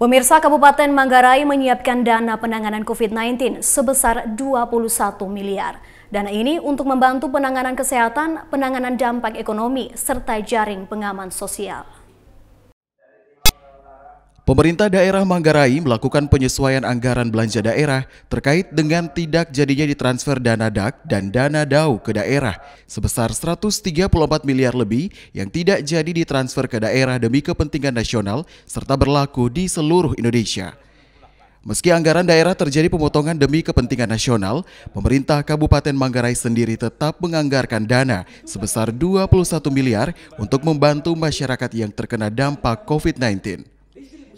Pemirsa Kabupaten Manggarai menyiapkan dana penanganan COVID-19 sebesar 21 miliar. Dana ini untuk membantu penanganan kesehatan, penanganan dampak ekonomi, serta jaring pengaman sosial. Pemerintah daerah Manggarai melakukan penyesuaian anggaran belanja daerah terkait dengan tidak jadinya ditransfer dana DAK dan dana dau ke daerah sebesar 134 miliar lebih yang tidak jadi ditransfer ke daerah demi kepentingan nasional serta berlaku di seluruh Indonesia. Meski anggaran daerah terjadi pemotongan demi kepentingan nasional, pemerintah Kabupaten Manggarai sendiri tetap menganggarkan dana sebesar 21 miliar untuk membantu masyarakat yang terkena dampak COVID-19.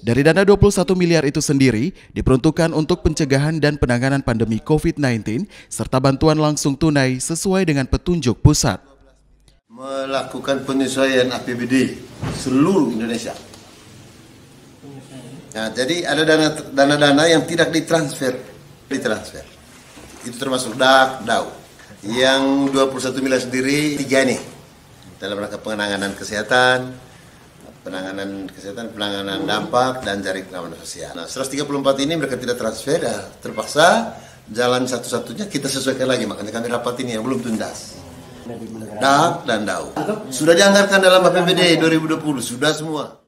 Dari dana 21 miliar itu sendiri diperuntukkan untuk pencegahan dan penanganan pandemi COVID-19 serta bantuan langsung tunai sesuai dengan petunjuk pusat. Melakukan penyesuaian APBD seluruh Indonesia. Nah, jadi ada dana dana yang tidak ditransfer, ditransfer. Itu termasuk DAK, DAU. Yang 21 miliar sendiri tiga nih dalam rangka penanganan kesehatan, penanganan kesehatan, penanganan dampak dan jaring pengaman sosial. Nah, 134 ini mereka tidak transfer ya terpaksa jalan satu-satunya kita sesuaikan lagi makanya kami rapat ini yang belum tuntas. DAK dan DAU. Sudah dianggarkan dalam APBD 2020, sudah semua.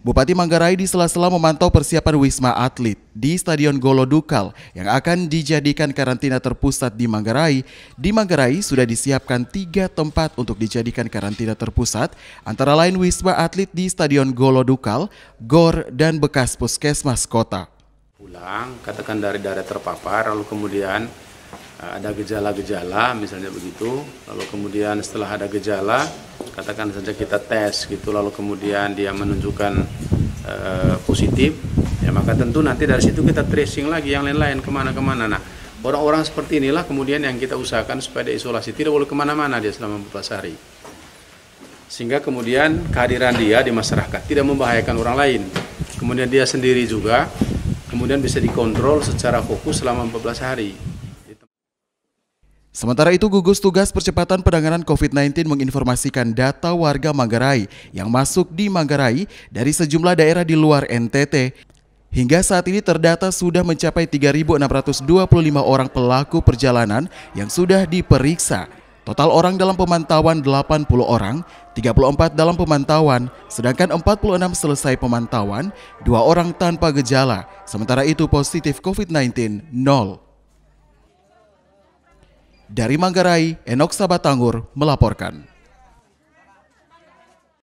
Bupati Manggarai di sela-sela memantau persiapan Wisma Atlet di Stadion Golo Dukal yang akan dijadikan karantina terpusat di Manggarai. Di Manggarai sudah disiapkan tiga tempat untuk dijadikan karantina terpusat, antara lain Wisma Atlet di Stadion Golo Dukal, GOR, dan bekas puskesmas kota. Pulang, katakan dari daerah terpapar, lalu kemudian eh, ada gejala-gejala misalnya begitu, lalu kemudian setelah ada gejala, katakan saja kita tes gitu lalu kemudian dia menunjukkan e, positif ya maka tentu nanti dari situ kita tracing lagi yang lain-lain kemana-kemana nah orang-orang seperti inilah kemudian yang kita usahakan supaya dia isolasi tidak boleh kemana-mana dia selama 14 hari sehingga kemudian kehadiran dia di masyarakat tidak membahayakan orang lain kemudian dia sendiri juga kemudian bisa dikontrol secara fokus selama 14 hari Sementara itu, gugus tugas percepatan penanganan COVID-19 menginformasikan data warga Manggarai yang masuk di Manggarai dari sejumlah daerah di luar NTT. Hingga saat ini terdata sudah mencapai 3.625 orang pelaku perjalanan yang sudah diperiksa. Total orang dalam pemantauan 80 orang, 34 dalam pemantauan, sedangkan 46 selesai pemantauan, dua orang tanpa gejala, sementara itu positif COVID-19 0. Dari Manggarai, Enok Sabatangur melaporkan.